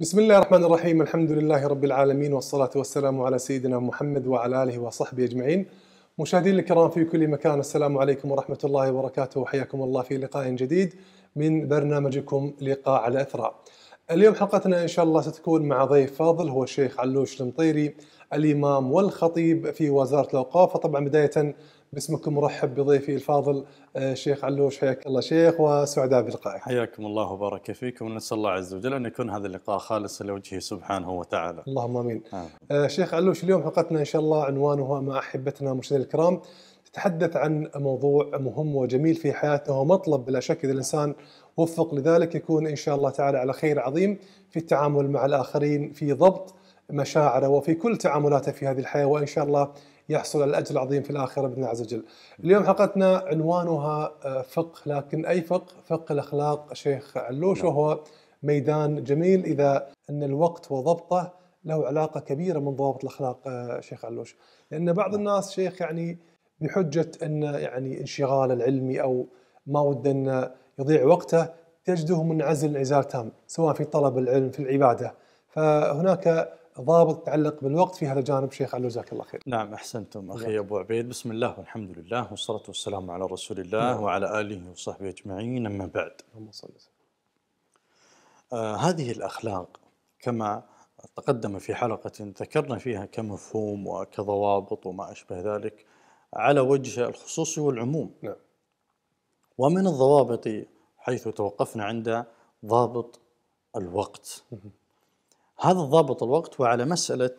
بسم الله الرحمن الرحيم الحمد لله رب العالمين والصلاة والسلام على سيدنا محمد وعلى آله وصحبه أجمعين مشاهدينا الكرام في كل مكان السلام عليكم ورحمة الله وبركاته وحياكم الله في لقاء جديد من برنامجكم لقاء على أثرى اليوم حلقتنا إن شاء الله ستكون مع ضيف فاضل هو الشيخ علوش المطيري الإمام والخطيب في وزارة الأوقاف فطبعا بداية باسمكم مرحب بضيفي الفاضل الشيخ آه، علوش حياك الله شيخ وسعداء بلقائك حياكم الله وبارك فيكم ونسال الله عز وجل ان يكون هذا اللقاء خالصا لوجهه سبحانه وتعالى اللهم امين آه. آه شيخ علوش اليوم حلقتنا ان شاء الله عنوانها مع احبتنا مشاهدينا الكرام تتحدث عن موضوع مهم وجميل في حياتنا ومطلب مطلب بلا شك اذا الانسان وفق لذلك يكون ان شاء الله تعالى على خير عظيم في التعامل مع الاخرين في ضبط مشاعره وفي كل تعاملاته في هذه الحياه وان شاء الله يحصل على الاجر العظيم في الاخره باذن الله عز وجل. اليوم حلقتنا عنوانها آه، فقه لكن اي فقه؟ فقه الاخلاق شيخ علوش نعم. وهو ميدان جميل اذا ان الوقت وضبطه له علاقه كبيره من ضوابط الاخلاق آه، شيخ علوش، لان بعض نعم. الناس شيخ يعني بحجه ان يعني انشغاله العلمي او ما وده انه يضيع وقته تجده منعزل انعزال تام سواء في طلب العلم في العباده فهناك ضابط تعلق بالوقت في هذا الجانب شيخ علو جزاك الله خير. نعم احسنتم اخي يعني. ابو عبيد بسم الله والحمد لله والصلاه والسلام على رسول الله نعم. وعلى اله وصحبه اجمعين اما بعد. اللهم صل آه هذه الاخلاق كما تقدم في حلقه ذكرنا فيها كمفهوم وكضوابط وما اشبه ذلك على وجه الخصوص والعموم. نعم. ومن الضوابط حيث توقفنا عند ضابط الوقت هذا ضابط الوقت وعلى مسألة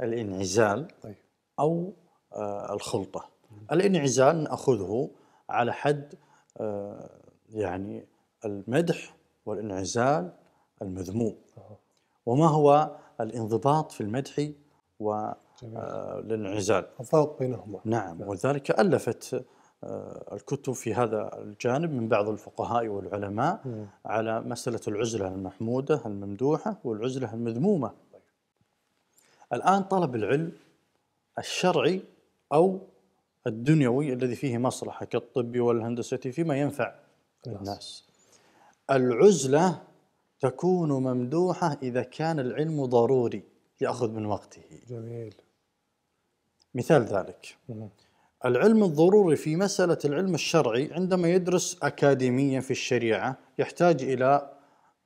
الانعزال طيب. أو آه، الخلطة الانعزال نأخذه على حد آه، يعني المدح والانعزال المذموم وما هو الانضباط في المدح والانعزال آه، الضابط بينهما نعم. نعم وذلك ألفت آه، الكتب في هذا الجانب من بعض الفقهاء والعلماء م. على مسألة العزلة المحمودة الممدوحة والعزلة المذمومة الآن طلب العلم الشرعي أو الدنيوي الذي فيه مصلحة كالطب والهندسة فيما ينفع نعم. الناس العزلة تكون ممدوحة إذا كان العلم ضروري يأخذ من وقته جميل مثال ذلك م. العلم الضروري في مسألة العلم الشرعي عندما يدرس أكاديميا في الشريعة يحتاج إلى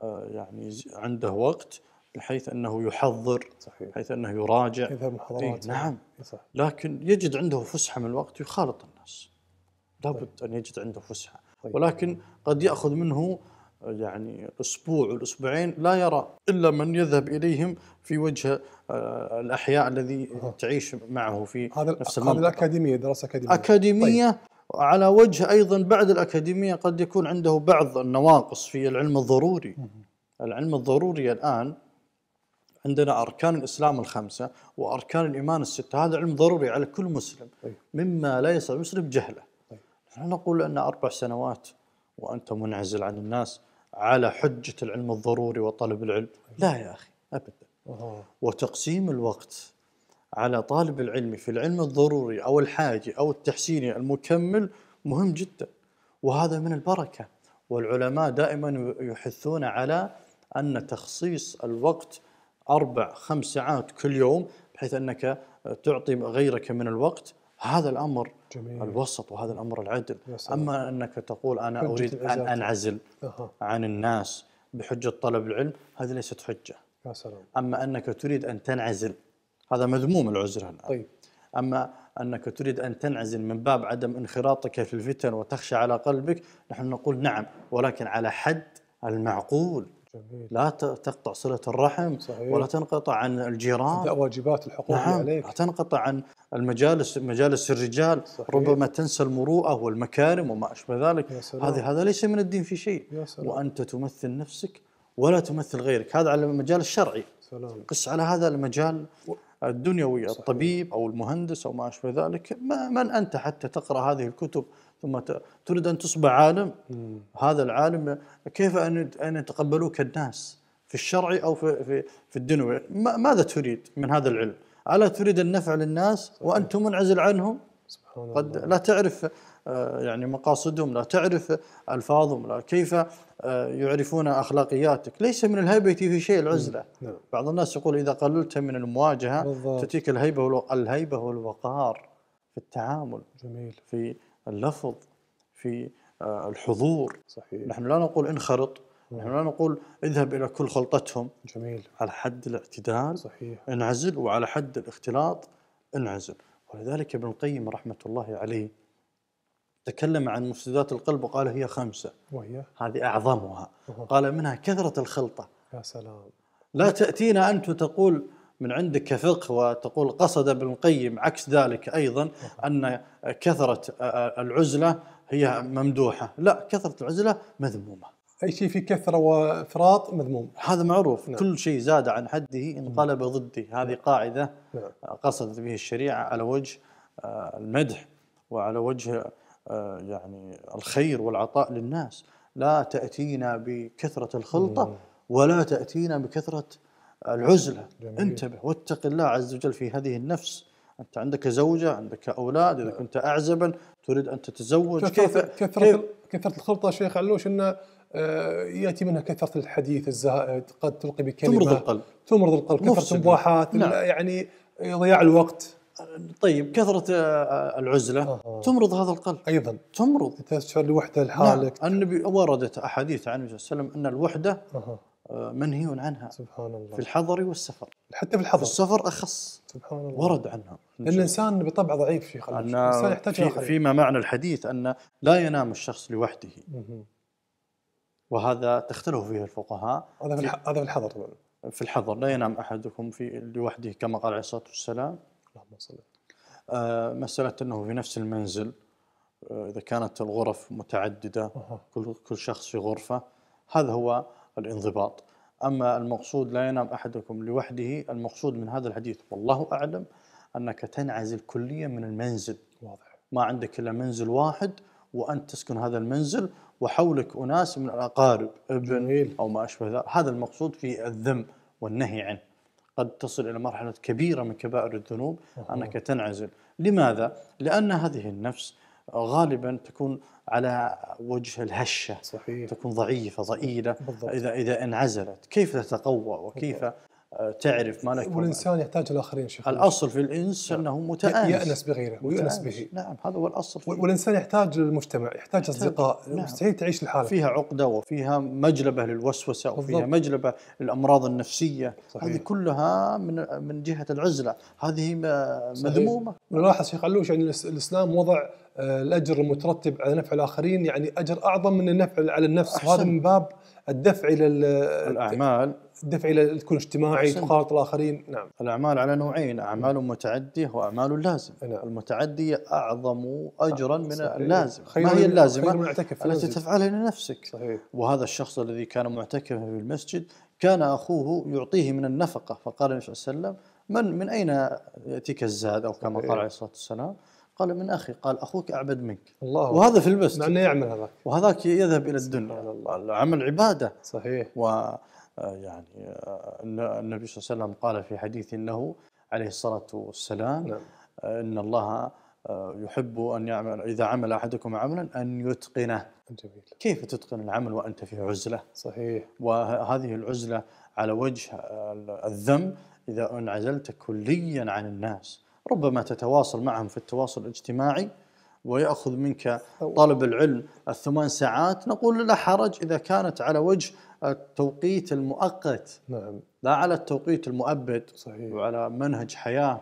آه، يعني عنده وقت بحيث أنه يحضر صحيح. بحيث أنه يراجع يذهب محاضرات إيه، نعم إيه، صح. لكن يجد عنده فسحة من الوقت يخالط الناس لابد طيب. أن يجد عنده فسحة طيب. ولكن قد يأخذ منه يعني اسبوع والاسبوعين لا يرى الا من يذهب اليهم في وجه آه، الاحياء الذي تعيش معه في هذا نفس المنطقه هذا الاكاديميه دراسه اكاديميه اكاديميه طيب. على وجه ايضا بعد الاكاديميه قد يكون عنده بعض النواقص في العلم الضروري العلم الضروري الان عندنا اركان الاسلام الخمسه واركان الايمان السته هذا علم ضروري على كل مسلم طيب. مما لا يسع المسلم جهله طيب. نحن نقول ان اربع سنوات وأنت منعزل عن الناس على حجة العلم الضروري وطلب العلم لا يا أخي أبدا وتقسيم الوقت على طالب العلم في العلم الضروري أو الحاجي أو التحسيني المكمل مهم جدا وهذا من البركة والعلماء دائما يحثون على أن تخصيص الوقت أربع خمس ساعات كل يوم بحيث أنك تعطي غيرك من الوقت هذا الامر جميل. الوسط وهذا الامر العدل اما انك تقول انا اريد ان انعزل أه. عن الناس بحجه طلب العلم هذه ليست حجه يا سلام. اما انك تريد ان تنعزل هذا مذموم العذر الان طيب. اما انك تريد ان تنعزل من باب عدم انخراطك في الفتن وتخشى على قلبك نحن نقول نعم ولكن على حد المعقول جميل. لا تقطع صلة الرحم صحيح. ولا تنقطع عن الجيران لا واجبات الحقوق نعم. عليك لا تنقطع عن المجالس مجالس الرجال صحيح. ربما تنسى المروءة والمكارم وما أشبه ذلك هذا هذا ليس من الدين في شيء وأنت تمثل نفسك ولا تمثل غيرك هذا على المجال الشرعي سلام. قس على هذا المجال الدنيوي صحيح. الطبيب أو المهندس أو ما أشبه ذلك ما من أنت حتى تقرأ هذه الكتب ثم تريد ان تصبح عالم هذا العالم كيف ان ان يتقبلوك الناس في الشرع او في في, في الدنيا ماذا تريد من هذا العلم؟ الا تريد النفع للناس وانت منعزل عنهم؟ سبحان قد لا تعرف آه، يعني مقاصدهم لا تعرف الفاظهم لا كيف آه، يعرفون اخلاقياتك ليس من الهيبه في شيء العزله نعم. بعض الناس يقول اذا قللت من المواجهه تاتيك الهيبه الهيبه والوقار في التعامل جميل في اللفظ في آه، الحضور صحيح. نحن لا نقول انخرط نحن لا نقول اذهب الى كل خلطتهم جميل على حد الاعتدال صحيح انعزل وعلى حد الاختلاط انعزل ولذلك ابن القيم رحمه الله عليه تكلم عن مفسدات القلب وقال هي خمسه وهي هذه اعظمها أوه. قال منها كثره الخلطه يا سلام لا تاتينا انت وتقول من عندك كفقه وتقول قصد ابن القيم عكس ذلك أيضا أن كثرة العزلة هي ممدوحة لا كثرة العزلة مذمومة اي شيء فيه كثره وافراط مذموم هذا معروف نعم. كل شيء زاد عن حده انقلب ضدي هذه نعم. قاعده نعم. قصدت به الشريعه على وجه آه، المدح وعلى وجه آه، يعني الخير والعطاء للناس لا تاتينا بكثره الخلطه نعم. ولا تاتينا بكثره العزله جميل. انتبه واتق الله عز وجل في هذه النفس انت عندك زوجه عندك اولاد اذا نعم. كنت اعزبا تريد ان تتزوج كيف كثره كيف كثره الخلطه شيخ علوش ان آه، ياتي منها كثره الحديث الزائد قد تلقي بكلمه تمرض القلب تمرض القلب كثره المباحات نعم. يعني ضياع الوقت طيب كثرة آه، آه، العزلة آه. تمرض هذا القلب أيضا تمرض تشعر لوحدة نعم. لحالك نعم. النبي وردت أحاديث عن النبي صلى الله عليه وسلم أن الوحدة آه. منهي عنها سبحان الله في الحضر والسفر حتى في الحضر السفر اخص سبحان الله ورد عنها لان الانسان بطبعه ضعيف في خلق الانسان يحتاج في فيما معنى الحديث ان لا ينام الشخص لوحده وهذا تختلف فيه الفقهاء هذا في هذا في الحضر طبعا في الحضر لا ينام احدكم في لوحده كما قال عليه الصلاه والسلام اللهم صل آه، مساله انه في نفس المنزل آه، اذا كانت الغرف متعدده كل كل شخص في غرفه هذا هو الانضباط أما المقصود لا ينام أحدكم لوحده المقصود من هذا الحديث والله أعلم أنك تنعزل كليا من المنزل واضح ما عندك إلا منزل واحد وأنت تسكن هذا المنزل وحولك أناس من الأقارب ابن جميل. أو ما أشبه ذلك هذا المقصود في الذم والنهي عنه قد تصل إلى مرحلة كبيرة من كبائر الذنوب أنك تنعزل لماذا؟ لأن هذه النفس غالبا تكون على وجه الهشه صحيح تكون ضعيفه ضئيله بالضبط. اذا اذا انعزلت كيف تتقوى وكيف بالضبط. آه، تعرف ما لك والانسان يحتاج الاخرين شيخ الاصل في الانس نعم. انه متآنس يأنس بغيره ويؤنس به نعم هذا هو الاصل فيه. والانسان يحتاج للمجتمع يحتاج, يحتاج اصدقاء نعم. مستحيل تعيش لحالك فيها عقده وفيها مجلبه للوسوسه بالضبط. وفيها مجلبه للامراض النفسيه صحيح. هذه كلها من من جهه العزله هذه مذمومه نلاحظ شيخ علوش يعني الاسلام وضع آه، الاجر المترتب على نفع الاخرين يعني اجر اعظم من النفع على النفس وهذا من باب الدفع الى الاعمال الدفع الى تكون اجتماعي تخالط الاخرين نعم الاعمال على نوعين اعمال متعديه واعمال لازم نعم. المتعديه اعظم اجرا من اللازم ما هي اللازمه التي تفعلها لنفسك صحيح. وهذا الشخص الذي كان معتكفا في المسجد كان اخوه يعطيه من النفقه فقال النبي صلى الله عليه وسلم من من اين ياتيك الزاد او كما قال عليه الصلاه والسلام قال من اخي قال اخوك اعبد منك الله وهذا في البست لانه يعمل هذاك وهذاك يذهب الى الدنيا الله. العمل عباده صحيح و آه، يعني آه، النبي صلى الله عليه وسلم قال في حديث انه عليه الصلاه والسلام نعم. آه، ان الله يحب ان يعمل اذا عمل احدكم عملا ان يتقنه جميل. كيف تتقن العمل وانت في عزله صحيح وهذه العزله على وجه الذم اذا انعزلت كليا عن الناس ربما تتواصل معهم في التواصل الاجتماعي ويأخذ منك طلب العلم الثمان ساعات نقول لا حرج إذا كانت على وجه التوقيت المؤقت نعم. لا على التوقيت المؤبد صحيح. وعلى منهج حياة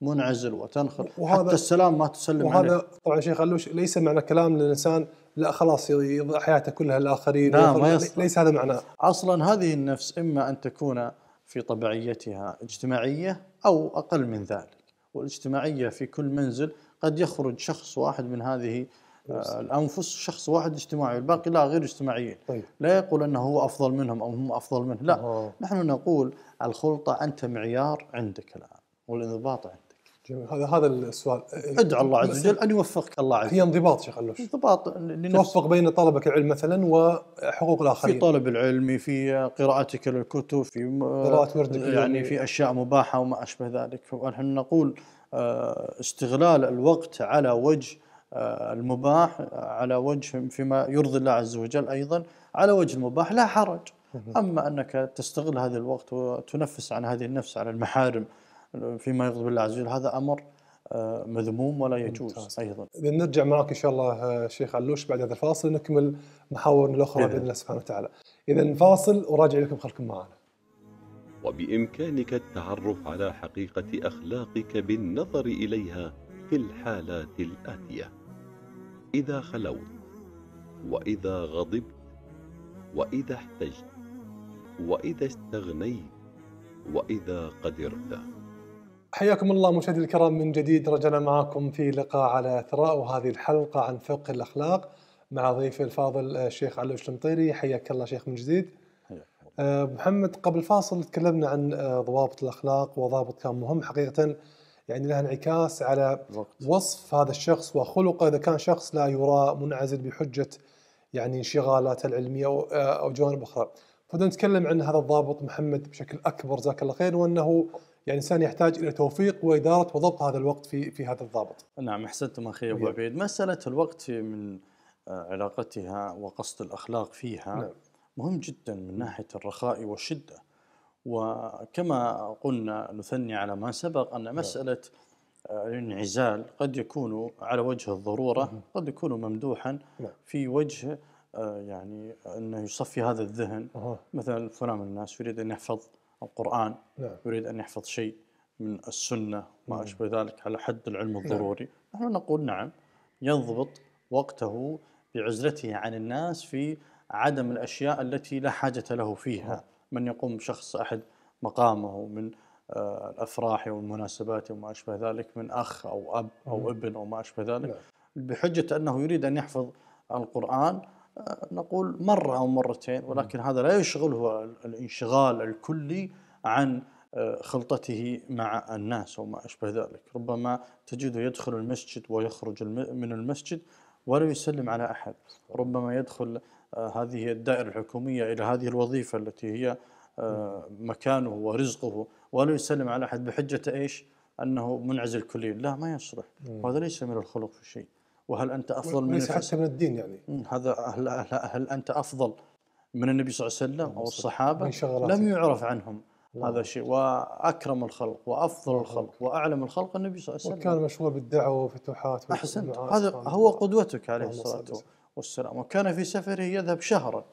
منعزل وتنخر وهذا حتى السلام ما تسلم وهذا عليه. طبعا شيخ خلوش ليس معنى كلام للإنسان لا خلاص يضيع حياته كلها للآخرين لا ما ليس هذا معنى أصلا هذه النفس إما أن تكون في طبيعتها اجتماعية أو أقل من ذلك والاجتماعية في كل منزل قد يخرج شخص واحد من هذه آه، الانفس شخص واحد اجتماعي والباقي لا غير اجتماعيين طيب. لا يقول انه هو افضل منهم او هم افضل منه لا نحن نقول الخلطه انت معيار عندك الان والانضباط عندك جميل هذا هذا السؤال ادعو الله عز وجل ان يوفقك الله عز وجل هي انضباط شيخ علوش انضباط توفق بين طلبك العلم مثلا وحقوق الاخرين في طلب العلم في قراءتك للكتب في قراءة وردك يعني في اشياء مباحه وما اشبه ذلك فنحن نقول آه، استغلال الوقت على وجه آه، المباح آه، على وجه فيما يرضي الله عز وجل ايضا على وجه المباح لا حرج اما انك تستغل هذا الوقت وتنفس عن هذه النفس على المحارم فيما يغضب الله عز وجل هذا امر آه، مذموم ولا يجوز ايضا. اذا نرجع معك ان شاء الله آه، شيخ علوش بعد هذا الفاصل نكمل محاورنا الاخرى باذن الله سبحانه وتعالى. اذا فاصل وراجع لكم خلكم معنا. وبامكانك التعرف على حقيقه اخلاقك بالنظر اليها في الحالات الاتيه. اذا خلوت واذا غضبت واذا احتجت واذا استغنيت واذا قدرت. حياكم الله مشاهدينا الكرام من جديد رجعنا معكم في لقاء على اثراء وهذه الحلقه عن فقه الاخلاق مع ضيفي الفاضل الشيخ آه، علوش المطيري حياك الله شيخ من جديد آه، محمد قبل فاصل تكلمنا عن آه، ضوابط الاخلاق وضابط كان مهم حقيقه يعني له انعكاس على وصف هذا الشخص وخلقه اذا كان شخص لا يرى منعزل بحجه يعني انشغالاته العلميه او جوانب اخرى. فبدنا نتكلم عن هذا الضابط محمد بشكل اكبر جزاك الله خير وانه يعني الانسان يحتاج الى توفيق واداره وضبط هذا الوقت في في هذا الضابط. نعم احسنتم اخي ابو عبيد، مساله الوقت من آه، علاقتها وقصد الاخلاق فيها نعم. مهم جدا من ناحيه الرخاء والشده. وكما قلنا نثني على ما سبق ان نعم. مساله آه، الانعزال قد يكون على وجه الضروره، قد يكون ممدوحا نعم. في وجه آه، يعني انه يصفي هذا الذهن مثلا فلان من الناس يريد ان يحفظ القرآن نعم. يريد أن يحفظ شيء من السنة ما نعم. أشبه ذلك على حد العلم نعم. الضروري نعم. نحن نقول نعم ينضبط وقته بعزلته عن الناس في عدم الأشياء التي لا حاجة له فيها نعم. من يقوم شخص أحد مقامه من آه، الأفراح والمناسبات وما أشبه ذلك من أخ أو أب أو نعم. ابن أو ما أشبه ذلك بحجة أنه يريد أن يحفظ القرآن نقول مرة أو مرتين ولكن هذا لا يشغله الانشغال الكلي عن آه، خلطته مع الناس وما أشبه ذلك ربما تجده يدخل المسجد ويخرج من المسجد ولا يسلم على أحد ربما يدخل آه، هذه الدائرة الحكومية إلى هذه الوظيفة التي هي آه، مكانه ورزقه ولا يسلم على أحد بحجة إيش أنه منعزل كليا لا ما يصلح وهذا ليس من الخلق في شيء وهل انت افضل من ليس حتى من الدين يعني هذا هل, هل, هل انت افضل من النبي صلى الله عليه وسلم او الصحابه لم يعرف عنهم هذا الشيء واكرم الخلق وافضل الخلق واعلم الخلق النبي صلى الله عليه وسلم وكان مشغول بالدعوه وفتوحات احسنت هذا هو قدوتك عليه الصلاه والسلام وكان في سفره يذهب شهرا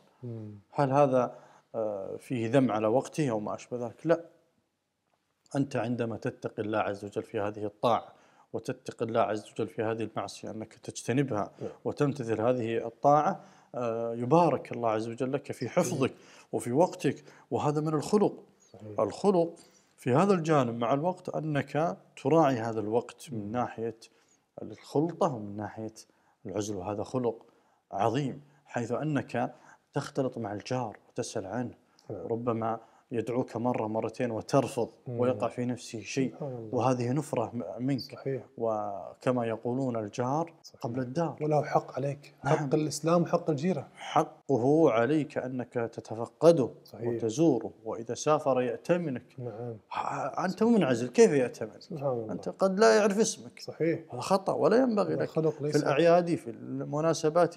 هل هذا آه، فيه ذم على وقته او ما اشبه ذلك؟ لا انت عندما تتقي الله عز وجل في هذه الطاعه وتتقي الله عز وجل في هذه المعصية أنك تجتنبها نعم. وتمتثل هذه الطاعة آه، يبارك الله عز وجل لك في حفظك وفي وقتك وهذا من الخلق الخلق في هذا الجانب مع الوقت أنك تراعي هذا الوقت من نعم. ناحية الخلطة ومن ناحية العزل وهذا خلق عظيم حيث أنك تختلط مع الجار وتسأل عنه نعم. ربما يدعوك مرة مرتين وترفض ويقع في نفسه شيء وهذه نفرة منك صحيح. وكما يقولون الجار صحيح. قبل الدار وله حق عليك نعم. حق الإسلام وحق الجيرة حقه عليك أنك تتفقده صحيح. وتزوره وإذا سافر يأتمنك نعم. أنت منعزل كيف يأتمنك أنت قد لا يعرف اسمك صحيح هذا خطأ ولا ينبغي لك في الأعياد في المناسبات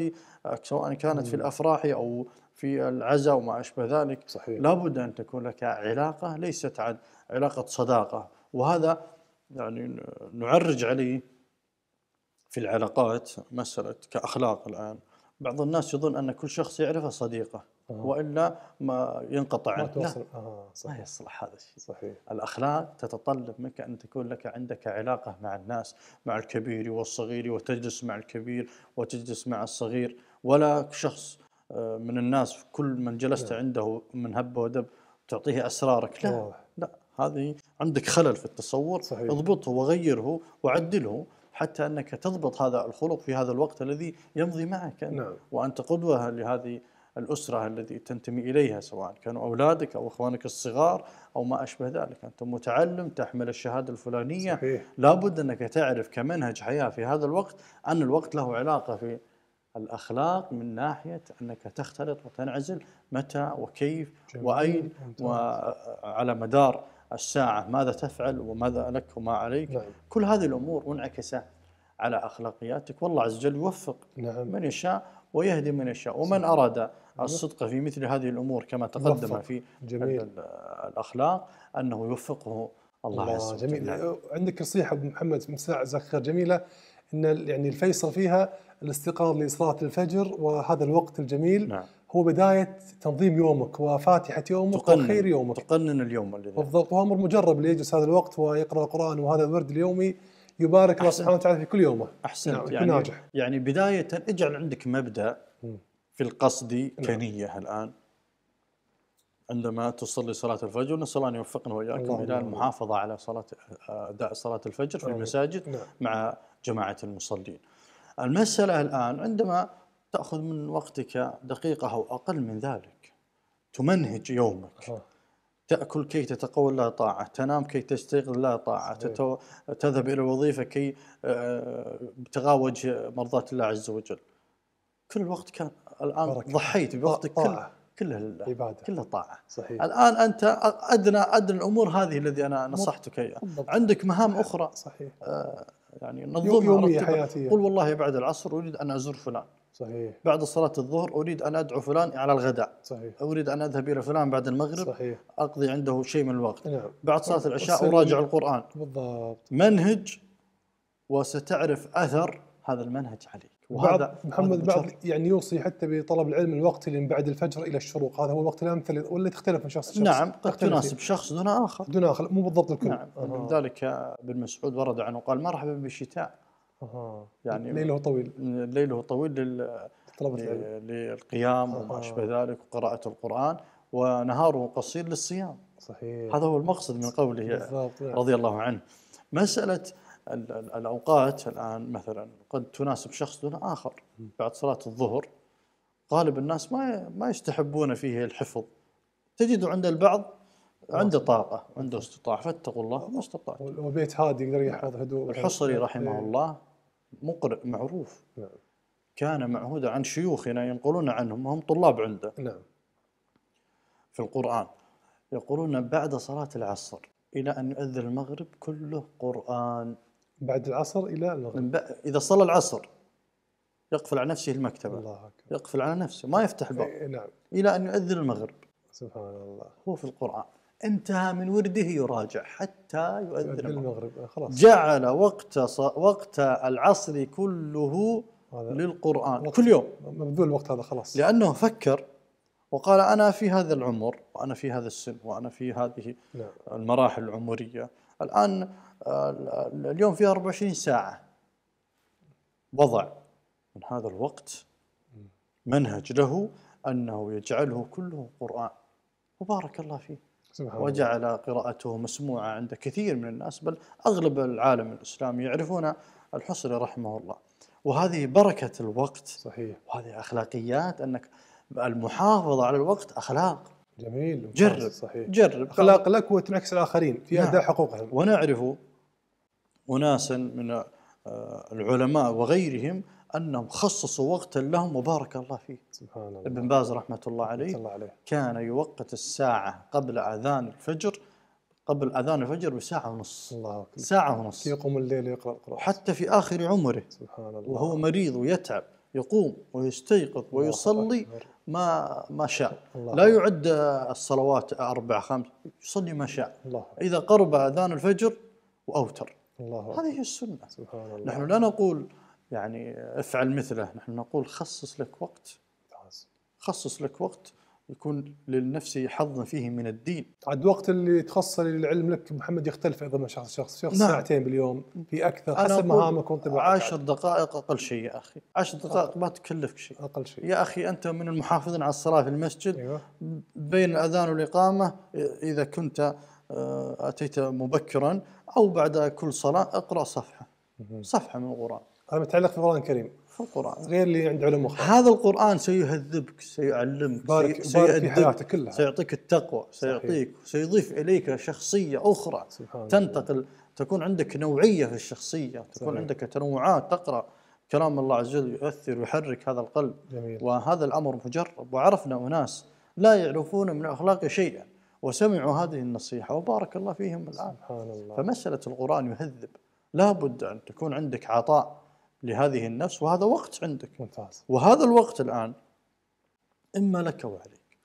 سواء كانت مم. في الأفراح أو في العزاء وما أشبه ذلك صحيح. لابد أن تكون لك علاقة ليست عن علاقة صداقة وهذا يعني نعرج عليه في العلاقات مسألة كأخلاق الآن بعض الناس يظن أن كل شخص يعرفه صديقه آه. والا ما ينقطع عنه آه، ما, آه صحيح. ما يصلح هذا الشيء صحيح الاخلاق تتطلب منك ان تكون لك عندك علاقه مع الناس مع الكبير والصغير وتجلس مع الكبير وتجلس مع الصغير ولا شخص آه، من الناس كل من جلست لا. نعم. عنده من هب ودب تعطيه اسرارك لا أوه. نعم. لا هذه عندك خلل في التصور صحيح. اضبطه وغيره وعدله حتى انك تضبط هذا الخلق في هذا الوقت الذي يمضي معك نعم. وانت قدوه لهذه الاسره التي تنتمي اليها سواء كانوا اولادك او اخوانك الصغار او ما اشبه ذلك، انت متعلم تحمل الشهاده الفلانيه صحيح. لابد انك تعرف كمنهج حياه في هذا الوقت ان الوقت له علاقه في الأخلاق من ناحية أنك تختلط وتنعزل متى وكيف وأين وعلى مدار الساعة ماذا تفعل وماذا لك وما عليك نعم. كل هذه الأمور منعكسة على أخلاقياتك والله عز وجل يوفق نعم. من يشاء ويهدي من يشاء ومن صحيح. أراد نعم. الصدق في مثل هذه الأمور كما تقدم في جميل. الأخلاق أنه يوفقه الله, الله عز وجل جميل عندك نصيحة أبو محمد مساعة زخر جميلة ان يعني الفيصل فيها الاستيقاظ لصلاه الفجر وهذا الوقت الجميل نعم. هو بدايه تنظيم يومك وفاتحه يومك تقنن وخير يومك تقنن اليوم نعم. بالضبط وهو امر مجرب اللي يجلس هذا الوقت ويقرا القران وهذا الورد اليومي يبارك الله سبحانه وتعالى في كل يومه احسنت نعم. يعني ناجح. يعني بدايه اجعل عندك مبدا في القصد نعم. كنيه الان عندما تصلي صلاة الفجر نسأل الله أن يوفقنا وإياكم إلى المحافظة على صلاة أداء صلاة الفجر في المساجد نعم. مع جماعة المصلين المسألة الآن عندما تأخذ من وقتك دقيقة أو أقل من ذلك تمنهج يومك تأكل كي تتقول لا طاعة تنام كي تستيقظ لا طاعة إيه. تذهب إلى الوظيفة كي آه، تغاوج وجه مرضاة الله عز وجل كل الوقت كان الآن بركة. ضحيت بوقتك كله كله لله عبادة كله طاعة صحيح الآن أنت أدنى أدنى الأمور هذه الذي أنا نصحتك إياها عندك مهام أخرى صحيح آه، يعني نظمها يومية حياتية قل والله بعد العصر أريد أن أزور فلان صحيح بعد صلاة الظهر أريد أن أدعو فلان على الغداء صحيح أريد أن أذهب إلى فلان بعد المغرب صحيح أقضي عنده شيء من الوقت نعم. بعد صلاة طيب، العشاء أراجع القرآن بالضبط منهج وستعرف أثر هذا المنهج عليك وهذا محمد بعض يعني يوصي حتى بطلب العلم الوقت اللي من بعد الفجر الى الشروق هذا هو الوقت الامثل ولا تختلف من شخص لشخص نعم قد تناسب شخص دون اخر دون اخر مو بالضبط الكل نعم لذلك ابن مسعود ورد عنه قال مرحبا بالشتاء اها يعني ليله طويل ليله طويل لل للقيام وما اشبه ذلك وقراءه القران ونهاره قصير للصيام صحيح هذا هو المقصد من قوله نعم. رضي الله عنه مساله الأوقات الآن مثلا قد تناسب شخص دون آخر بعد صلاة الظهر غالب الناس ما ما يستحبون فيه الحفظ تجد عند البعض عنده طاقة عنده استطاعة فاتقوا الله ما استطعتم وبيت هادي يقدر يحفظ نعم. هدوء الحصري إيه. رحمه إيه. الله مقرئ معروف نعم. كان معهودا عن شيوخنا ينقلون عنهم وهم طلاب عنده نعم في القرآن يقولون بعد صلاة العصر إلى أن يؤذن المغرب كله قرآن بعد العصر الى المغرب اذا صلى العصر يقفل على نفسه المكتبه الله أكبر. يقفل على نفسه ما يفتح الباب إيه، نعم الى ان يؤذن المغرب سبحان الله هو في القران انتهى من ورده يراجع حتى يؤذن, يؤذن المغرب, المغرب. إيه، خلاص جعل وقت ص... وقت العصر كله للقران كل يوم مبذول الوقت هذا خلاص لانه فكر وقال انا في هذا العمر وانا في هذا السن وانا في هذه نعم. المراحل العمريه الان اليوم فيه 24 ساعة وضع من هذا الوقت منهج له أنه يجعله كله قرآن وبارك الله فيه سبحان وجعل قراءته مسموعة عند كثير من الناس بل أغلب العالم الإسلامي يعرفون الحصري رحمه الله وهذه بركة الوقت صحيح وهذه أخلاقيات أنك المحافظة على الوقت أخلاق جميل جرب صحيح جرب اخلاق لك وتنعكس الاخرين في نعم. اداء نعم. حقوقهم ونعرف اناسا من آه، العلماء وغيرهم انهم خصصوا وقتا لهم وبارك الله فيه سبحان الله ابن باز رحمه الله عليه, الله عليه. كان يوقت الساعه قبل اذان الفجر قبل اذان الفجر بساعه ونص الله أكبر. ساعه ونص يقوم الليل يقرا القران حتى في اخر عمره سبحان الله وهو مريض ويتعب يقوم ويستيقظ ويصلي ما ما شاء الله لا يعد الصلوات أربع خمس يصلي ما شاء الله إذا قرب أذان الفجر وأوتر الله هذه هي السنة سبحان الله نحن لا نقول يعني افعل مثله نحن نقول خصص لك وقت خصص لك وقت يكون للنفس حظ فيه من الدين عاد الوقت اللي تخصص للعلم لك محمد يختلف ايضا من شخص لشخص شخص نعم. ساعتين باليوم في اكثر حسب مهامك وانطباعك عشر دقائق اقل شيء يا اخي عشر دقائق ما تكلفك شيء اقل شيء يا اخي انت من المحافظين على الصلاه في المسجد أيوة. بين الاذان والاقامه اذا كنت آه، اتيت مبكرا او بعد كل صلاه اقرا صفحه صفحه من القران هذا متعلق في القران الكريم في القران غير اللي عنده علم اخر هذا القران سيهذبك سيعلمك بارك سي... بارك في حياتك كلها سيعطيك التقوى سيعطيك صحيح. سيضيف اليك شخصيه اخرى سبحان تنتقل الله. تكون عندك نوعيه في الشخصيه تكون صحيح. عندك تنوعات تقرا كلام الله عز وجل يؤثر ويحرك هذا القلب جميل. وهذا الامر مجرب وعرفنا اناس لا يعرفون من اخلاق شيئا وسمعوا هذه النصيحه وبارك الله فيهم الان سبحان الله. فمساله القران يهذب لابد ان تكون عندك عطاء لهذه النفس وهذا وقت عندك ممتاز وهذا الوقت الآن إما لك وعليك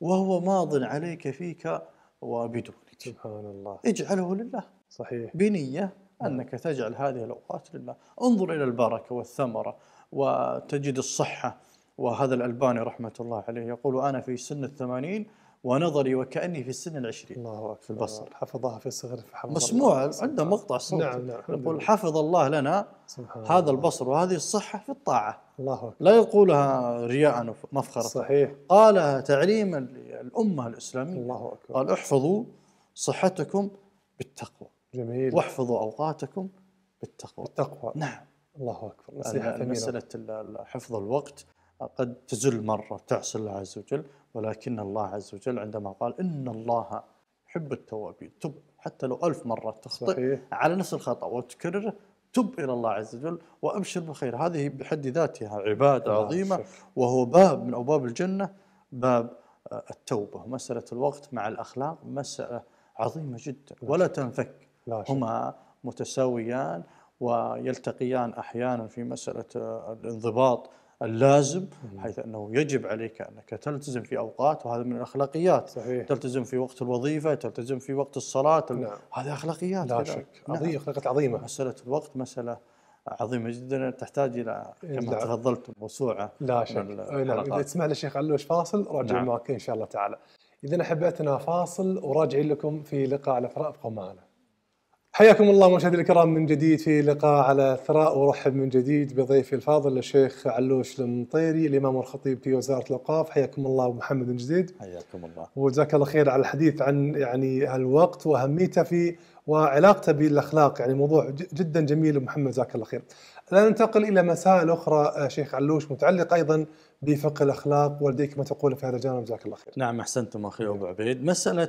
وهو ماض عليك فيك وبدونك سبحان الله اجعله لله صحيح بنية نعم. أنك تجعل هذه الأوقات لله انظر إلى البركة والثمرة وتجد الصحة وهذا الألباني رحمة الله عليه يقول أنا في سن الثمانين ونظري وكأني في السن العشرين الله أكبر في البصر حفظها في صغر حفظ مسموع عنده مقطع صوت نعم نعم يقول حفظ الله لنا سبحان هذا البصر وهذه الصحة في الطاعة الله أكبر لا يقولها رياء مفخرة صحيح قالها تعليما للأمة الإسلامية الله أكبر قال احفظوا صحتكم بالتقوى جميل واحفظوا أوقاتكم بالتقوى بالتقوى نعم الله أكبر مسألة حفظ الوقت قد تزل مرة تعصي الله عز وجل ولكن الله عز وجل عندما قال إن الله يحب التوابين تب حتى لو ألف مرة تخطئ صحيح. على نفس الخطأ وتكرره تب إلى الله عز وجل وأبشر بالخير هذه بحد ذاتها عبادة عظيمة وهو باب من أبواب الجنة باب آه، التوبة مسألة الوقت مع الأخلاق مسألة عظيمة جدا ولا تنفك هما متساويان ويلتقيان أحيانا في مسألة آه، الانضباط اللازم حيث انه يجب عليك انك تلتزم في اوقات وهذا من الاخلاقيات صحيح. تلتزم في وقت الوظيفه، تلتزم في وقت الصلاه، نعم. هذه اخلاقيات لا شك نعم. عظيم اخلاقيات عظيمه مساله الوقت مساله عظيمه جدا تحتاج الى إيه، كما تفضلت موسوعه لا شك نعم. اذا تسمح لي شيخ علوش فاصل راجع نعم. معك ان شاء الله تعالى. اذا احبتنا فاصل وراجعين لكم في لقاء الافراء ابقوا معنا. حياكم الله مشاهدينا الكرام من جديد في لقاء على ثراء وارحب من جديد بضيفي الفاضل الشيخ علوش المطيري الامام والخطيب في وزاره الاوقاف حياكم الله ابو محمد من جديد حياكم الله وجزاك الله خير على الحديث عن يعني الوقت واهميته في وعلاقته بالاخلاق يعني موضوع جدا جميل ابو محمد جزاك الله خير. الان ننتقل الى مسائل اخرى آه، شيخ علوش متعلقه ايضا بفقه الاخلاق ولديك ما تقول في هذا الجانب جزاك الله خير. نعم احسنتم اخي ابو عبيد مساله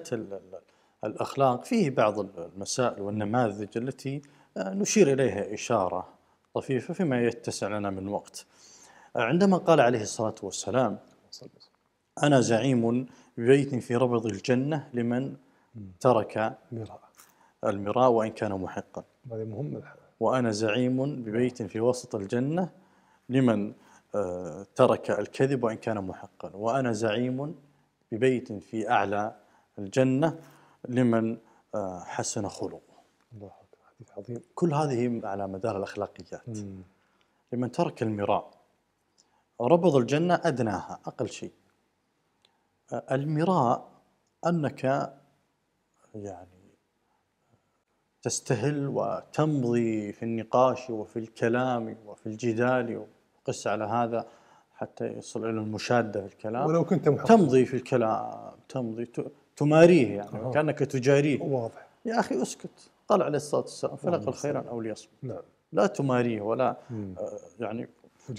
الأخلاق فيه بعض المسائل والنماذج التي آه، نشير إليها إشارة طفيفة فيما يتسع لنا من وقت آه، عندما قال عليه الصلاة والسلام أنا زعيم ببيت في ربض الجنة لمن ترك المراء المراء وإن كان محقا هذه مهمه وأنا زعيم ببيت في وسط الجنة لمن آه، ترك الكذب وإن كان محقا وأنا زعيم ببيت في أعلى الجنة لمن آه، حسن خلقه الله حديث عظيم كل هذه على مدار الأخلاقيات مم. لمن ترك المراء ربض الجنة أدناها أقل شيء آه، المراء أنك يعني تستهل وتمضي في النقاش وفي الكلام وفي الجدال وقس على هذا حتى يصل إلى المشادة في الكلام ولو كنت محقق. تمضي في الكلام تمضي تماريه يعني أوه. كانك تجاريه واضح يا اخي اسكت طلع الصلاه والسلام فليقل آه، خيرا او ليصمت نعم لا تماريه ولا مم. آه، يعني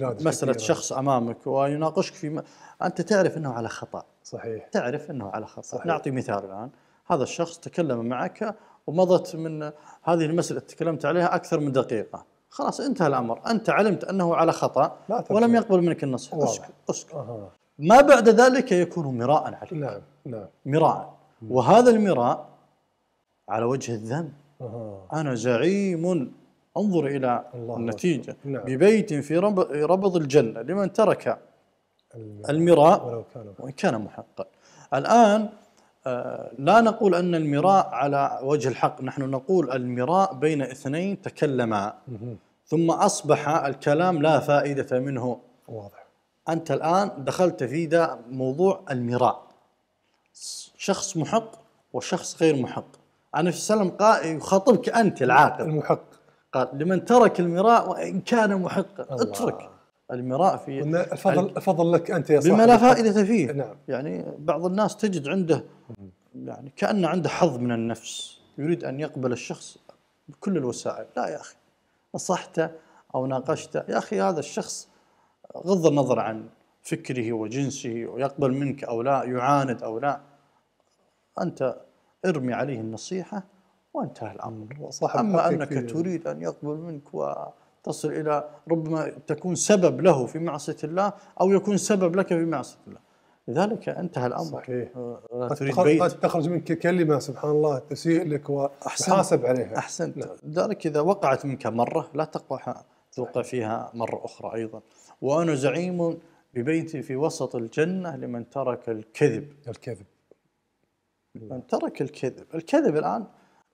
مسألة شخص أمامك ويناقشك في م... أنت تعرف أنه على خطأ صحيح تعرف أنه على خطأ صحيح. نعطي مثال الآن هذا الشخص تكلم معك ومضت من هذه المسألة تكلمت عليها أكثر من دقيقة خلاص انتهى الأمر أنت علمت أنه على خطأ ولم يقبل منك النصح أسكت أسكت أه. ما بعد ذلك يكون مراء عليك نعم نعم مراء وهذا المراء على وجه الذنب أه. أنا زعيم انظر إلى الله النتيجة نعم. ببيت في ربض الجنة لمن ترك المراء ولو كان وإن كان محقا الآن آه، لا نقول أن المراء على وجه الحق نحن نقول المراء بين اثنين تكلما ثم أصبح الكلام لا فائدة منه واضح انت الان دخلت في ده موضوع المراء شخص محق وشخص غير محق النبي صلى الله عليه وسلم يخاطبك انت العاقل المحق قال لمن ترك المراء وان كان محقا اترك المراء في الفضل الفضل لك انت يا صاحبي بما لا فائده فيه نعم. يعني بعض الناس تجد عنده يعني كانه عنده حظ من النفس يريد ان يقبل الشخص بكل الوسائل لا يا اخي نصحته او ناقشته يا اخي هذا الشخص غض النظر عن فكره وجنسه ويقبل منك أو لا يعاند أو لا أنت ارمي عليه النصيحة وانتهى الأمر صاحب أما أنك تريد أن يقبل منك وتصل إلى ربما تكون سبب له في معصية الله أو يكون سبب لك في معصية الله لذلك انتهى الامر صحيح أه، لا تريد بيت قد تخرج منك كلمه سبحان الله تسيء لك وتحاسب عليها احسنت لذلك اذا وقعت منك مره لا تقع توقع فيها مره اخرى ايضا وأنا زعيم ببيتي في وسط الجنة لمن ترك الكذب الكذب من ترك الكذب الكذب الآن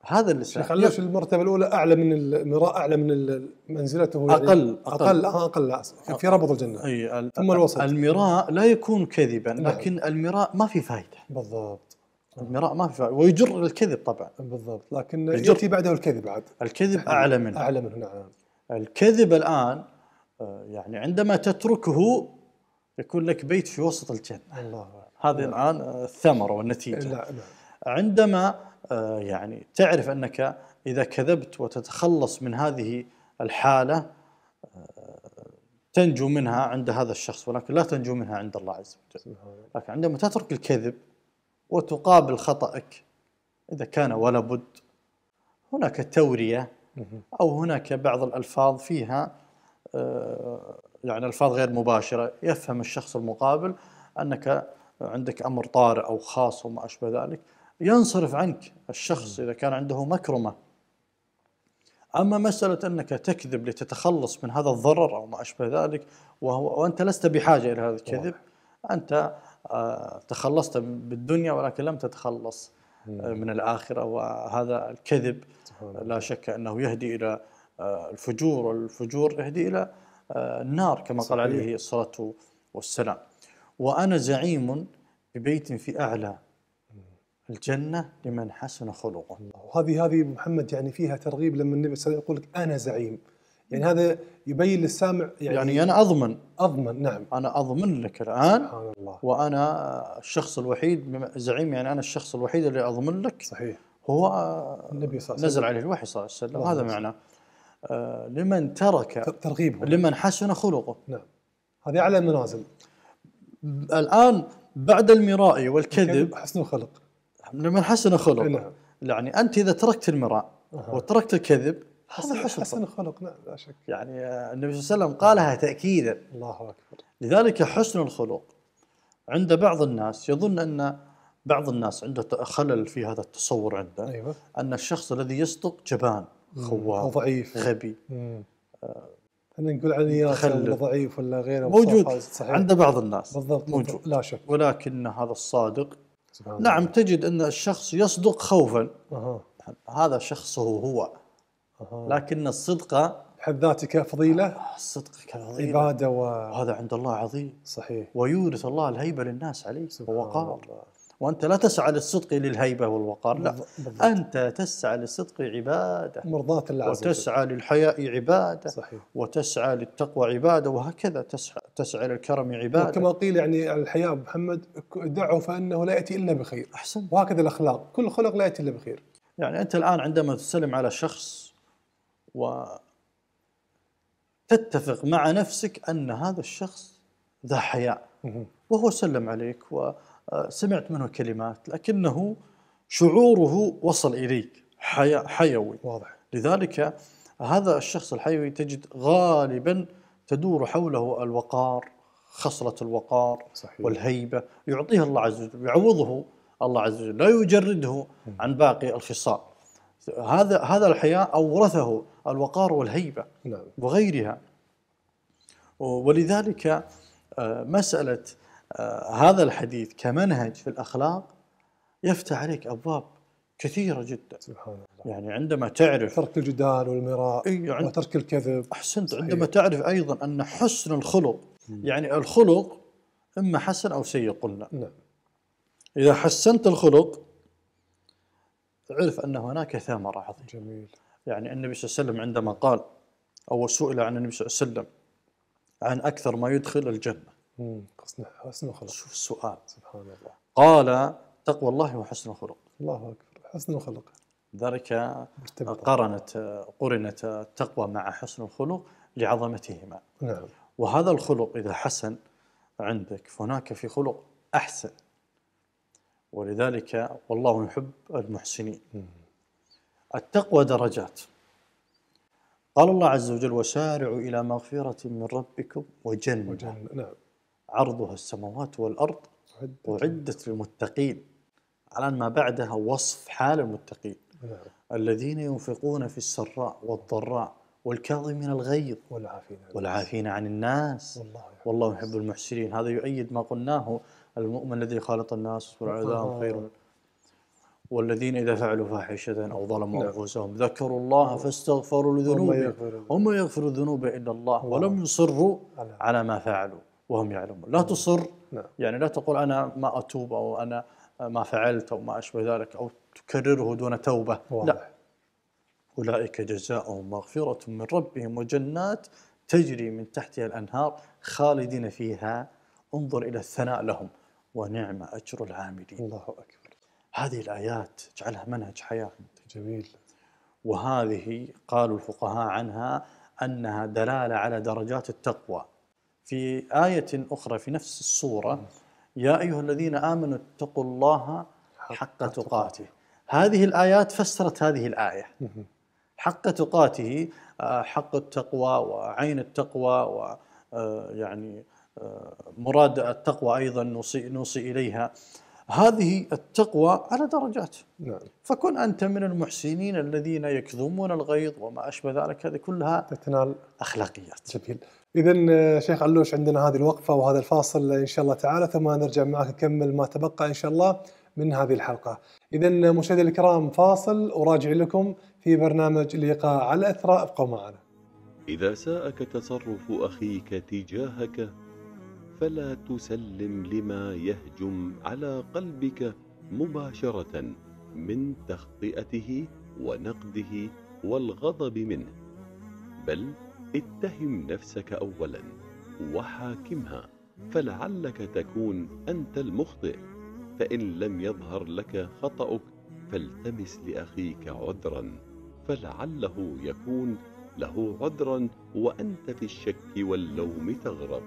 هذا اللسان خلوش المرتبة الأولى أعلى من المراء أعلى من منزلته أقل يعني أقل أقل, أقل, آه، أقل في ربط الجنة أي ثم الوسط المراء لا يكون كذبا نعم. لكن المراء ما في فائدة بالضبط المراء ما في فائدة ويجر الكذب طبعا بالضبط لكن يجر. يأتي بعده الكذب عاد الكذب أعلى منه أعلى منه نعم الكذب الآن آه، يعني عندما تتركه يكون لك بيت في وسط الجنة الله هذه الآن آه، الثمرة والنتيجة لا لا. عندما آه، يعني تعرف أنك إذا كذبت وتتخلص من هذه الحالة تنجو منها عند هذا الشخص ولكن لا تنجو منها عند الله عز وجل لكن عندما تترك الكذب وتقابل خطأك إذا كان ولا بد هناك تورية أو هناك بعض الألفاظ فيها آه، يعني الفاظ غير مباشره يفهم الشخص المقابل انك عندك امر طارئ او خاص وما اشبه ذلك ينصرف عنك الشخص اذا كان عنده مكرمه اما مساله انك تكذب لتتخلص من هذا الضرر او ما اشبه ذلك وهو وانت لست بحاجه الى هذا الكذب انت آه، تخلصت بالدنيا ولكن لم تتخلص آه، من الاخره وهذا الكذب لا شك انه يهدي الى الفجور والفجور يهدي إلى آه، النار كما صحيح. قال عليه الصلاة والسلام وأنا زعيم ببيت في أعلى الجنة لمن حسن خلقه وهذه هذه محمد يعني فيها ترغيب لما النبي صلى الله عليه وسلم يقول لك أنا زعيم يعني هذا يبين للسامع يعني, يعني أنا أضمن أضمن نعم أنا أضمن لك الآن سبحان الله وأنا الشخص الوحيد زعيم يعني أنا الشخص الوحيد اللي أضمن لك صحيح هو آه، النبي صلى الله عليه وسلم نزل عليه الوحي صلى الله عليه وسلم هذا معناه آه، لمن ترك ترغيبهم لمن حسن خلقه نعم هذه اعلى المنازل الان بعد المراء والكذب حسن الخلق لمن حسن خلقه نعم يعني انت اذا تركت المراء أه. وتركت الكذب حسن حسن, حسن الخلق نعم، لا شك يعني النبي صلى الله عليه وسلم قالها تاكيدا الله اكبر لذلك حسن الخلق عند بعض الناس يظن ان بعض الناس عنده خلل في هذا التصور عنده أيوة. ان الشخص الذي يصدق جبان خواب ضعيف إيه. غبي احنا نقول عن اياس ضعيف ولا غيره موجود صحيح. عند بعض الناس بالضبط موجود لا شك ولكن هذا الصادق سبحان نعم الله. تجد ان الشخص يصدق خوفا أه. هذا شخصه هو أه. لكن الصدق حد ذاته كفضيله آه، الصدق كفضيله عباده و... وهذا عند الله عظيم صحيح ويورث الله الهيبه للناس عليه ووقار وأنت لا تسعى للصدق للهيبة والوقار لا بالضبط. أنت تسعى للصدق عبادة مرضاة الله وتسعى للحياء عبادة صحيح. وتسعى للتقوى عبادة وهكذا تسعى تسعى للكرم عبادة كما قيل يعني الحياء محمد دعه فإنه لا يأتي إلا بخير أحسن وهكذا الأخلاق كل خلق لا يأتي إلا بخير يعني أنت الآن عندما تسلم على شخص و تتفق مع نفسك أن هذا الشخص ذا حياء وهو سلم عليك و آه، سمعت منه كلمات لكنه شعوره وصل اليك حي... حيوي واضح لذلك هذا الشخص الحيوي تجد غالبا تدور حوله الوقار خصلة الوقار صحيح. والهيبة يعطيه الله عز وجل يعوضه الله عز وجل لا يجرده عن باقي الخصال هذا هذا الحياء أورثه الوقار والهيبة نعم. وغيرها ولذلك آه، مسألة آه، هذا الحديث كمنهج في الأخلاق يفتح عليك أبواب كثيرة جدا سبحان الله يعني عندما تعرف ترك الجدال والمراء أيوة عند... وترك الكذب أحسنت صحيح. عندما تعرف أيضا أن حسن الخلق م. يعني الخلق إما حسن أو سيء قلنا نعم إذا حسنت الخلق عرف أن هناك ثمرة عظيمة جميل يعني النبي صلى الله عليه وسلم عندما قال أو سئل عن النبي صلى الله عليه وسلم عن أكثر ما يدخل الجنة حسن الخلق شوف السؤال سبحان الله قال تقوى الله وحسن الخلق الله اكبر حسن الخلق ذلك قرنت قرنت التقوى مع حسن الخلق لعظمتهما نعم وهذا الخلق اذا حسن عندك فهناك في خلق احسن ولذلك والله يحب المحسنين التقوى درجات قال الله عز وجل وسارعوا إلى مغفرة من ربكم وجنة, وجنة. نعم. عرضها السماوات والأرض أعدت للمتقين على ما بعدها وصف حال المتقين نعم. الذين ينفقون في السراء والضراء والكاظمين الغيظ والعافين والعافين عن الناس والله, والله يحب المحسنين هذا يؤيد ما قلناه المؤمن الذي خالط الناس والعذاب خير نعم. والذين إذا فعلوا فاحشة أو ظلموا نعم. أنفسهم ذكروا الله فاستغفروا لذنوبهم وما يغفر الذنوب إلا الله ولم يصروا على ما فعلوا وهم يعلمون لا نعم. تصر نعم. يعني لا تقول أنا ما أتوب أو أنا ما فعلت أو ما أشبه ذلك أو تكرره دون توبة واضح. لا أولئك جزاؤهم مغفرة من ربهم وجنات تجري من تحتها الأنهار خالدين فيها انظر إلى الثناء لهم ونعم أجر العاملين الله أكبر هذه الآيات اجعلها منهج حياة جميل وهذه قالوا الفقهاء عنها أنها دلالة على درجات التقوى في آية أخرى في نفس السورة يا أيها الذين آمنوا اتقوا الله حق تقاته هذه الآيات فسرت هذه الآية حق تقاته آه، حق التقوى وعين التقوى ويعني آه، آه، مراد التقوى أيضا نوصي, نوصي إليها هذه التقوى على درجات نعم. فكن أنت من المحسنين الذين يكظمون الغيظ وما أشبه ذلك هذه كلها تتنال أخلاقيات جميل اذا آه، شيخ علوش عندنا هذه الوقفه وهذا الفاصل ان شاء الله تعالى ثم نرجع معك نكمل ما تبقى ان شاء الله من هذه الحلقه. اذا آه، مشاهدينا الكرام فاصل وراجع لكم في برنامج لقاء على الاثراء ابقوا معنا. اذا ساءك تصرف اخيك تجاهك فلا تسلم لما يهجم على قلبك مباشره من تخطئته ونقده والغضب منه بل اتهم نفسك أولا وحاكمها فلعلك تكون أنت المخطئ فإن لم يظهر لك خطأك فالتمس لأخيك عذرا فلعله يكون له عذرا وأنت في الشك واللوم تغرق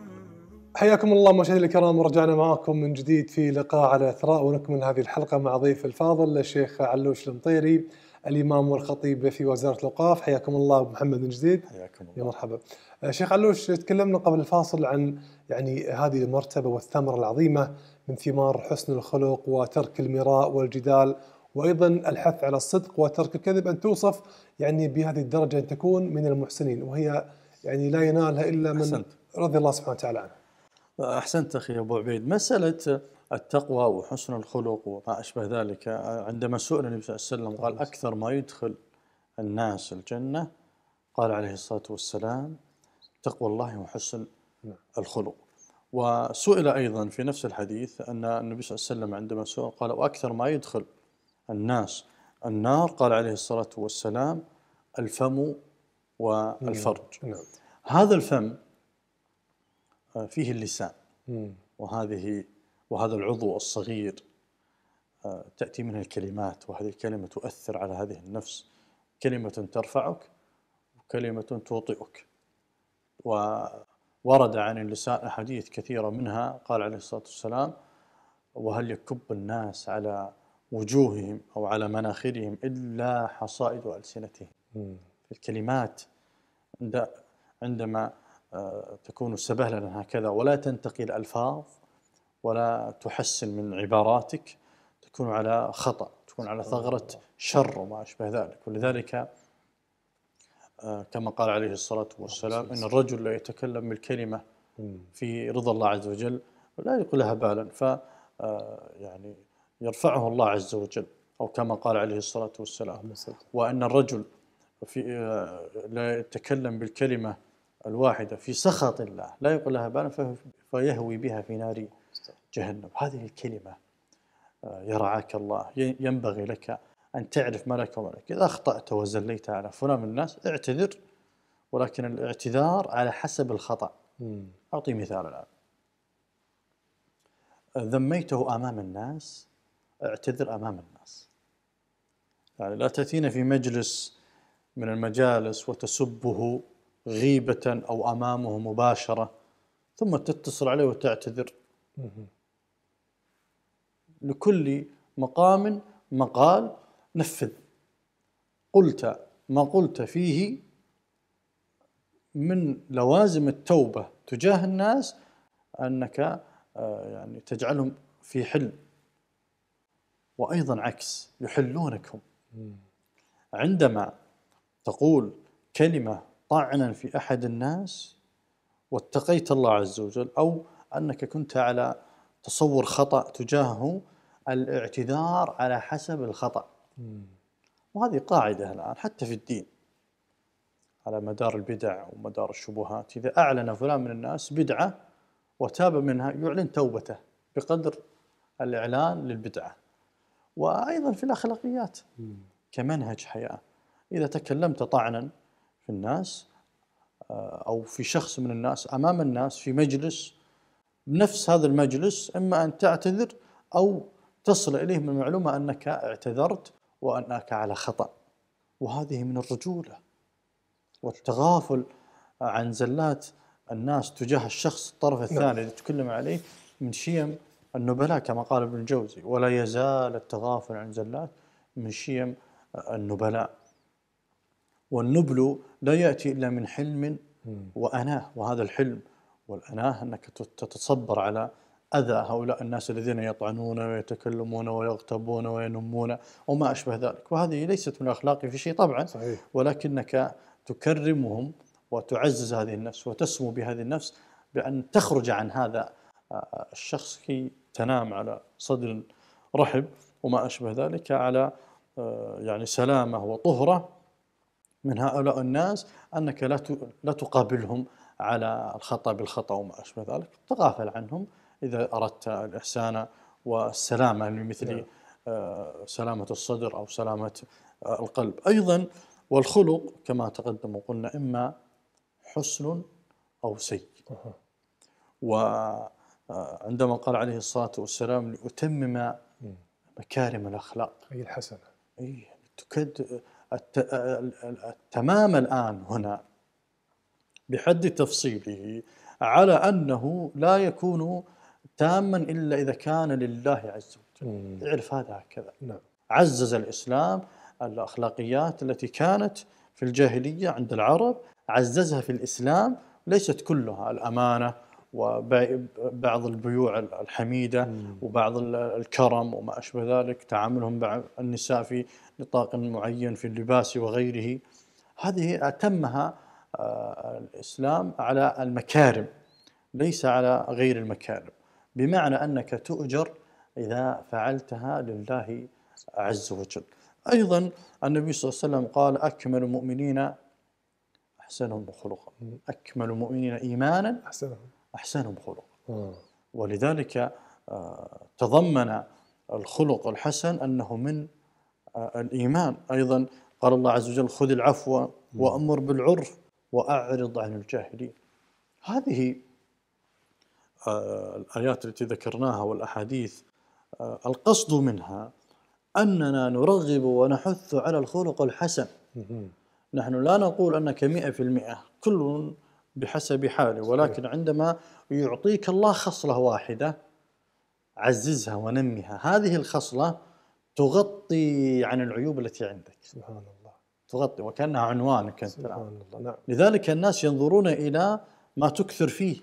حياكم الله مشاهدينا الكرام ورجعنا معكم من جديد في لقاء على اثراء ونكمل هذه الحلقه مع ضيف الفاضل الشيخ علوش المطيري الامام والخطيب في وزاره الاوقاف حياكم الله ابو محمد من جديد حياكم الله يا مرحبا أه، شيخ علوش تكلمنا قبل الفاصل عن يعني هذه المرتبه والثمره العظيمه من ثمار حسن الخلق وترك المراء والجدال وايضا الحث على الصدق وترك الكذب ان توصف يعني بهذه الدرجه ان تكون من المحسنين وهي يعني لا ينالها الا من أحسنت. رضي الله سبحانه وتعالى عنه. احسنت اخي ابو عبيد، مساله التقوى وحسن الخلق وما أشبه ذلك عندما سئل النبي صلى الله عليه وسلم قال طيب. أكثر ما يدخل الناس الجنة قال عليه الصلاة والسلام تقوى الله وحسن نعم. الخلق وسئل أيضا في نفس الحديث أن النبي صلى الله عليه وسلم عندما سئل قال وأكثر ما يدخل الناس النار قال عليه الصلاة والسلام الفم والفرج نعم، نعم. هذا الفم آه، فيه اللسان وهذه وهذا العضو الصغير آه، تأتي منه الكلمات وهذه الكلمة تؤثر على هذه النفس كلمة ترفعك وكلمة توطئك وورد عن اللسان أحاديث كثيرة منها قال عليه الصلاة والسلام وهل يكب الناس على وجوههم أو على مناخرهم إلا حصائد ألسنتهم الكلمات عندما آه، تكون سبهلا هكذا ولا تنتقي الألفاظ ولا تحسن من عباراتك تكون على خطأ تكون على ثغرة شر وما أشبه ذلك ولذلك آه، كما قال عليه الصلاة نعم، والسلام إن الرجل لا يتكلم بالكلمة في رضا الله عز وجل ولا لها بالا ف آه، يعني يرفعه الله عز وجل أو كما قال عليه الصلاة والسلام وأن الرجل في آه، لا يتكلم بالكلمة الواحدة في سخط الله لا لها بالا فيهوي بها في نار جهنم هذه الكلمة آه، يرعاك الله ينبغي لك أن تعرف ما لك وما لك إذا أخطأت وزليت على فلان من الناس اعتذر ولكن الاعتذار على حسب الخطأ أعطي مثال الآن ذميته أمام الناس اعتذر أمام الناس يعني لا تأتينا في مجلس من المجالس وتسبه غيبة أو أمامه مباشرة ثم تتصل عليه وتعتذر لكل مقام مقال نفذ قلت ما قلت فيه من لوازم التوبة تجاه الناس أنك آه، يعني تجعلهم في حلم وأيضا عكس يحلونكم عندما تقول كلمة طعنا في أحد الناس واتقيت الله عز وجل أو أنك كنت على تصور خطأ تجاهه الاعتذار على حسب الخطأ وهذه قاعدة الآن حتى في الدين على مدار البدع ومدار الشبهات إذا أعلن فلان من الناس بدعة وتاب منها يعلن توبته بقدر الإعلان للبدعة وأيضا في الأخلاقيات كمنهج حياة إذا تكلمت طعنا في الناس آه، أو في شخص من الناس أمام الناس في مجلس بنفس هذا المجلس إما أن تعتذر أو تصل إليه من المعلومة أنك اعتذرت وأنك على خطأ وهذه من الرجولة والتغافل عن زلات الناس تجاه الشخص الطرف نعم. الثاني اللي تتكلم عليه من شيم النبلاء كما قال ابن الجوزي ولا يزال التغافل عن زلات من شيم النبلاء والنبل لا يأتي إلا من حلم وأناه وهذا الحلم والأناه أنك تتصبر على أذى هؤلاء الناس الذين يطعنون ويتكلمون ويغتبون وينمون وما أشبه ذلك وهذه ليست من الأخلاق في شيء طبعا صحيح. ولكنك تكرمهم وتعزز هذه النفس وتسمو بهذه النفس بأن تخرج عن هذا آه، الشخص كي تنام على صدر رحب وما أشبه ذلك على آه، يعني سلامة وطهرة من هؤلاء الناس أنك لا لا تقابلهم على الخطأ بالخطأ وما أشبه ذلك تغافل عنهم إذا أردت الإحسان والسلامة لمثل يعني نعم. آه، سلامة الصدر أو سلامة آه، القلب أيضا والخلق كما تقدم وقلنا إما حسن أو سيء وعندما آه، قال عليه الصلاة والسلام لأتمم مكارم الأخلاق أي الحسنة أي تكد التمام الآن هنا بحد تفصيله على أنه لا يكون تاما الا اذا كان لله عز وجل اعرف هذا هكذا نعم. عزز الاسلام الاخلاقيات التي كانت في الجاهليه عند العرب عززها في الاسلام ليست كلها الامانه وبعض البيوع الحميده مم. وبعض الكرم وما اشبه ذلك تعاملهم مع النساء في نطاق معين في اللباس وغيره هذه اتمها آه، الاسلام على المكارم ليس على غير المكارم بمعنى أنك تؤجر إذا فعلتها لله عز وجل أيضا النبي صلى الله عليه وسلم قال أكمل المؤمنين أحسنهم خلقا أكمل المؤمنين إيمانا أحسنهم أحسنهم خلقا آه. ولذلك آه، تضمن الخلق الحسن أنه من آه، الإيمان أيضا قال الله عز وجل خذ العفو وأمر بالعرف وأعرض عن الجاهلين هذه الآيات التي ذكرناها والأحاديث آه، القصد منها أننا نرغب ونحث على الخلق الحسن نحن لا نقول أنك مئة في المئة كل بحسب حاله ولكن عندما يعطيك الله خصلة واحدة عززها ونمها هذه الخصلة تغطي عن العيوب التي عندك سبحان الله تغطي وكأنها عنوانك أنت سبحان الله نعم. لذلك الناس ينظرون إلى ما تكثر فيه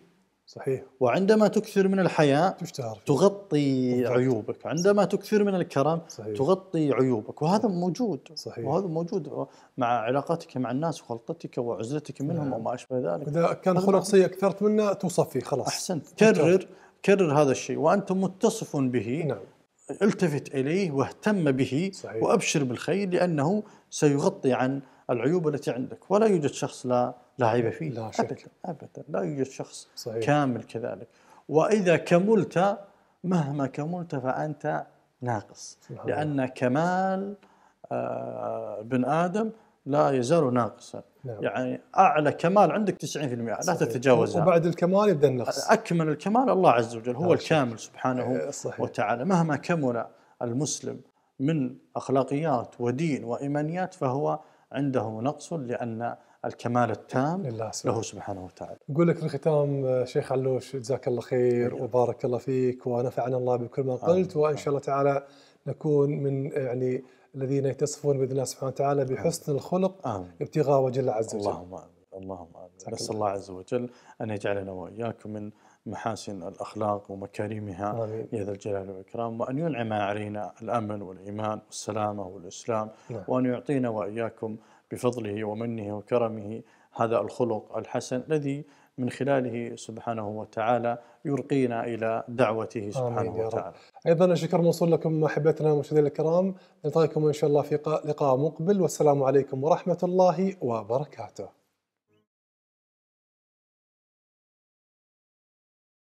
صحيح وعندما تكثر من الحياء تشتهر تغطي بالضبط. عيوبك عندما تكثر من الكرم صحيح. تغطي عيوبك وهذا موجود صحيح. وهذا موجود مع علاقاتك مع الناس وخلطتك وعزلتك نعم. منهم وما اشبه ذلك اذا كان خلق سيء اكثرت منه توصف فيه خلاص احسنت كرر كرر هذا الشيء وانت متصف به نعم. التفت اليه واهتم به صحيح. وابشر بالخير لانه سيغطي عن العيوب التي عندك ولا يوجد شخص لا لا عيب فيه لا شك. أبدا أبدا لا يوجد شخص صحيح. كامل كذلك وإذا كملت مهما كملت فأنت ناقص لأن كمال آه، بن آدم لا يزال ناقصا نعم. يعني اعلى كمال عندك 90% صحيح. لا تتجاوزها وبعد الكمال يبدا النقص اكمل الكمال الله عز وجل هو نعم. الكامل سبحانه إيه، صحيح. وتعالى مهما كمل المسلم من اخلاقيات ودين وايمانيات فهو عنده نقص لان الكمال التام لله سبحانه, له سبحانه وتعالى أقول لك في الختام شيخ علوش جزاك الله خير أيوه. وبارك الله فيك ونفعنا الله بكل ما قلت وإن شاء الله تعالى نكون من يعني الذين يتصفون باذن الله سبحانه وتعالى بحسن الخلق آمين. ابتغاء وجل الله عز وجل اللهم امين اللهم امين نسال الله عز وجل ان يجعلنا واياكم من محاسن الاخلاق ومكارمها يا ذا الجلال والاكرام وان ينعم علينا الامن والايمان والسلامه والاسلام نعم. وان يعطينا واياكم بفضله ومنه وكرمه هذا الخلق الحسن الذي من خلاله سبحانه وتعالى يرقينا الى دعوته سبحانه آمين وتعالى. ايضا الشكر موصول لكم احبتنا مشاهدينا الكرام، نلقاكم ان شاء الله في لقاء مقبل والسلام عليكم ورحمه الله وبركاته.